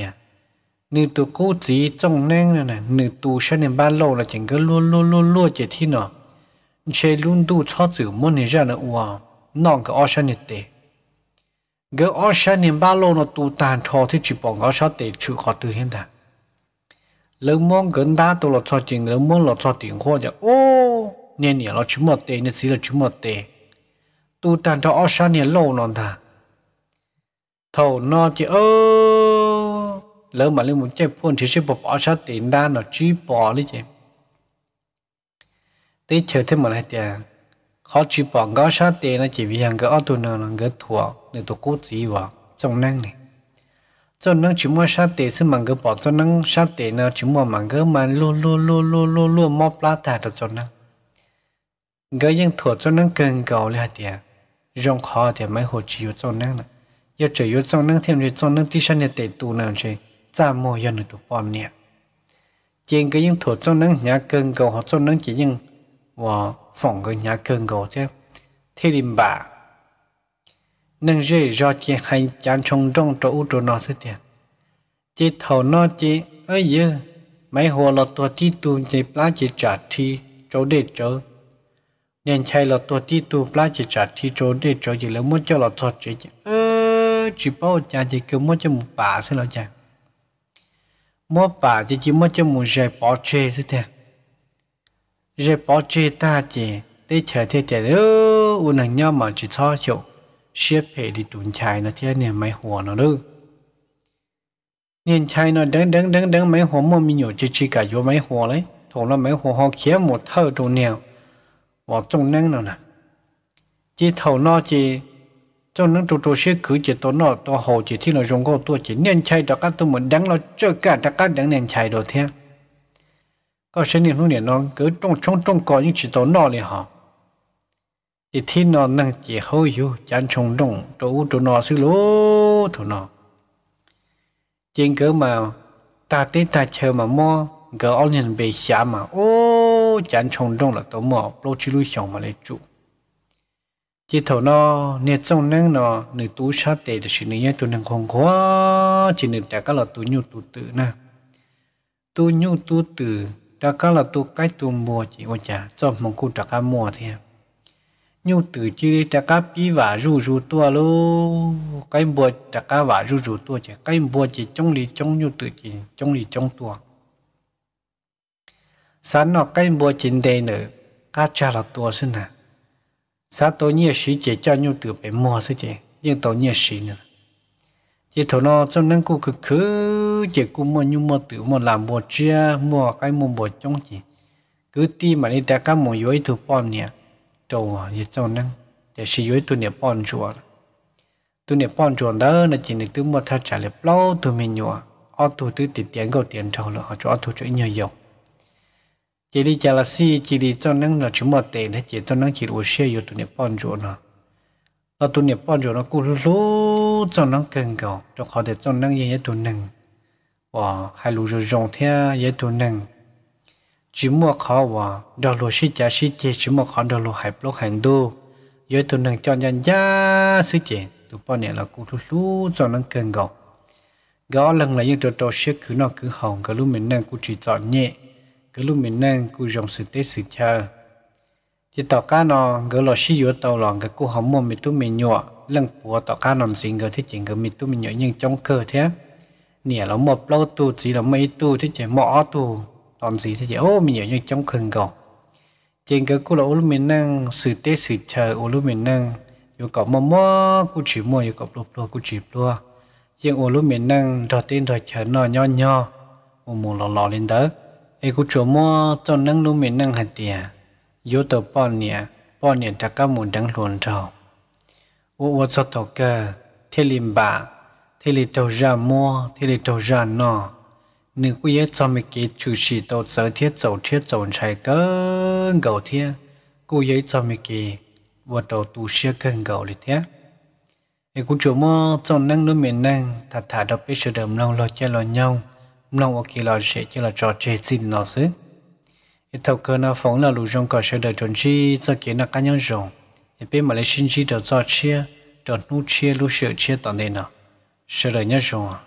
nữ tu cố chỉ trong nén nè nè nữ tu sẽ nên ba lô là chính cứ luôn luôn luôn luôn chỉ thi nọ chế luôn tu cho chữ muốn này ra nữa wow nọ cái ở sẽ nên tệ cái ở sẽ nên ba lô nó tu tàn cho thì chỉ bằng ở sẽ tệ chịu khó tự hiện ta lớn mong gần ta tu là cho chính lớn mong là cho tiền khoa chứ ô nên nhỉ nó chỉ một tệ nên chỉ là chỉ một tệ tu tàn cho ở sẽ nên lô nó ta ท่านอจีโอแล้วมาเรื่องมุ่งเจ็บพ้นที่ชิบบ่อชาติอินดานนอจีบ่อลิจิตีเฉยที่มาเลยเดียขอจีป่อก็ชาติน่ะจีวิ่งก็อัตุนันก็ถั่วนี่ตัวกู้จีวะจงนั่งนี่จงนั่งชิมว่าชาติสึมันก็ปอจงนั่งชาติน่ะชิมว่ามันก็มันลู่ลู่ลู่ลู่ลู่ลู่มอปลาแต่ตัวจงนั่งก็ยังถั่วจงนั่งเกินเก่าเลยเดียร้องขอเดีไม่หัวจีวะจงนั่งนะ giờ chỉ yếu trong nâng thêm để trong nâng tí sân nhà tệ tù nào chứ ra mô dân được tụ bom nè trên cái những thuộc trong nâng nhà cơn cầu hoặc trong nâng chỉ những và phòng cái nhà cơn cầu chứ thế điểm bà nâng dễ do chị hay chán trong trong chỗ ưu chỗ nó sẽ tiền chị thầu nó chị ơi dư mấy hồ là tua tí tu chị lá chị trả thì chỗ để chỗ nên chạy là tua tí tu lá chị trả thì chỗ để chỗ gì là muốn cho là thật chị ơi chỉ bảo cha chỉ cứ mua cho một bà xí là cha mua bà chỉ chỉ mua cho một giải bỏ chơi xí thế giải bỏ chơi ta chỉ để chờ thế chờ đó u nàng nhau mà chỉ cho chịu xếp hệ đi tụn chài nó thế này nó đâu nên chài nó đắng đắng đắng đắng đứng đứng mua mình nhiều chỉ chỉ cả vô mấy หัว đấy thằng nó mấy หัว họ kia một thơ đồ nèo hoặc trong nắng nào nè chỉ thầu nó chỉ cho nên tụi tôi sẽ cứ chỉ tôi nói tôi hỏi chỉ thiên nó dùng cô tôi chỉ nên chạy đó các tôi muốn đăng nó chơi cả đó các đăng nên chạy đồ thế có sinh niệm lúc niệm nó cứ trong trong trong có những chỉ tụi nó này hả chỉ thiên nó năng chỉ hơi yếu chán trông đông tụi tụi nó xứ lố tụi nó trên cỡ mà ta tới ta chờ mà mua cái ông nhìn về xã mà ô chán trông đông là tụi mò lô chỉ lui xong mà lấy chủ chỉ thầu nó nhiệt trong nắng nó nửa tú sát tệ là sự nửa tu năng không khó chỉ nửa đã các là tu nhu tu tự na tu nhu tu tự đã các là tu cái tu mùa chỉ ôn trả cho mong cụ trả các mùa thì à. nhu tự chỉ trả các bí vả rù rù tua lô cái mùa trả các vả rù rù tua chỉ cái mùa chỉ trong lì trong nhu tự chỉ trong lì trong tua sáng nó cái mùa chỉ đầy nữa cá cha là tua xin nào sao tôi nhiệt sĩ chỉ cho nhau từ bể mò sư chế nhưng tổ nhiệt sĩ nữa chỉ thổ nó trong năng cụ cực khứ chỉ cụ mua nhu mua tự mua làm mua chia mua cái mua bột trong chỉ cứ ti mà đi ta các mua yếu thứ bom nè trâu à chỉ trong năng để sử dụng tu nè bom chùa tu nè bom chùa đó là chỉ nè tu mua thắt trả lẹp lâu tu mình nhua ở tu tu tiền tiền cầu tiền trâu là họ cho tu cho nhiều chỉ đi chả là si chỉ đi cho năng là chúng mà tệ thế chỉ cho năng chỉ uống xe yêu tụi nhập bọn chỗ nó là tụi nhập bọn chỗ nó cứ lú cho năng cần cầu cho họ để cho năng gì tụi năng và hai lú rồi rong theo gì tụi năng chỉ mua khó và đào lúa si chả si chỉ chỉ mua khó đào lúa hải lúa hàng đô giờ tụi năng cho nhân gia sư chỉ, tụi bọn này là cứ lú lú cho năng cần cầu gõ lần là những trò trò xe cứ nó cứ hỏng cái lúc mình đang cũng chỉ chọn nhẹ cứ lúc mình nên cứ dùng sự tế sự chờ chỉ tàu cá nó cứ lo xí yếu tàu lò cái cú hỏng mồm mình tụi mình nhọ lần bùa tàu cá nó xin cái thế chuyện gỡ mình tụi mình nhọ nhưng trong cơ thế nè nó một lâu tu chỉ là mấy tu thế chuyện mỏ tu còn gì thế chuyện ô mình nhọ nhưng trong khừng gọ chuyện cái cú là lúc mình năng sự tế sự chờ ô lúc mình năng yêu cầu mồm mò cú chỉ mua yêu cầu lụp lụa cú chỉ lụa chuyện ô lúc mình năng đầu tiên thọ chờ nó nho nho mồm mồm lò lò lên đó ai cũng chỗ mua cho nâng luôn mình nâng hạt tiền yếu tờ bọn nhỉ bọn nhỉ đã các muốn đăng luận trò u ô cho tổ cơ thề lim bà thề lim tàu ra mua thề lim tàu ra nọ nữ cũng cho mình cái chủ sĩ tàu sở thiết dầu thiết dầu trái cơ gầu thiết cô yếu cho mình cái vợ tàu tu sửa cân gầu lịch thiết ai cũng chỗ mua cho nâng luôn mình nâng thật thà đập biết sự đầm lâu lo chơi lo nhau nông ok là sẽ chỉ là trò chơi xin nó xứ ít thâu cơ nó phóng là lũ trong cỏ sẽ đời trốn chi cho kiến là cá nhân rồi. ít bên mà lấy sinh chi đợi cho chia đợi nuôi chia lũ sửa chia tận đây nào sửa đợi nhất rồi.